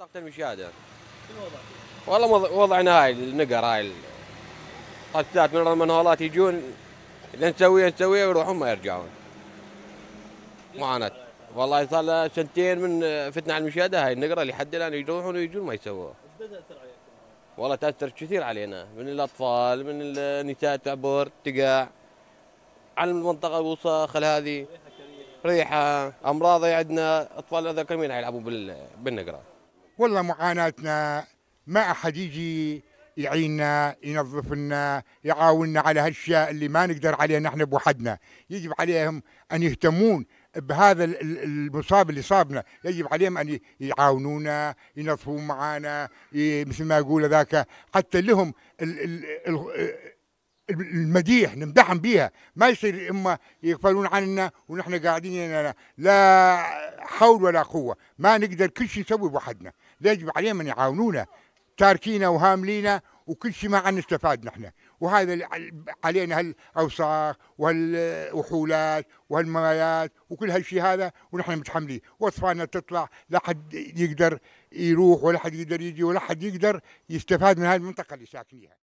طاقة المشاهدة والله وضعنا هاي النقر هاي الثلاث من المنهولات يجون اذا نسويها نسويها ويروحون ما يرجعون معاناة والله صار سنتين من فتنا على المشاهدة هاي النقرة اللي حد الآن يروحون ويجون ما يسووها والله تأثر كثير علينا من الأطفال من النساء تعبر تقع على المنطقة الوسخ هذه ريحة أمراض عندنا أطفال هذا كمين يلعبون بالنقرة والله معاناتنا ما أحد يجي يعيننا ينظف لنا يعاوننا على هالاشياء اللي ما نقدر عليها نحن بوحدنا يجب عليهم أن يهتمون بهذا المصاب اللي صابنا يجب عليهم ان يعاونونا ينظفون معانا مثل ما يقول ذاك حتى لهم المديح نمدحهم بيها ما يصير اما يغفلون عنا ونحن قاعدين لا حول ولا قوه ما نقدر كل شيء نسوي بوحدنا يجب عليهم ان يعاونونا تاركينا وهاملينا وكل شيء ما عن استفاد نحن وهذا علينا هالاوساخ وهالوحولات وهالمرايات وكل هالشيء هذا ونحن متحملين واطفالنا تطلع لا حد يقدر يروح ولا حد يقدر يجي ولا حد يقدر يستفاد من هذه المنطقه اللي ساكنيها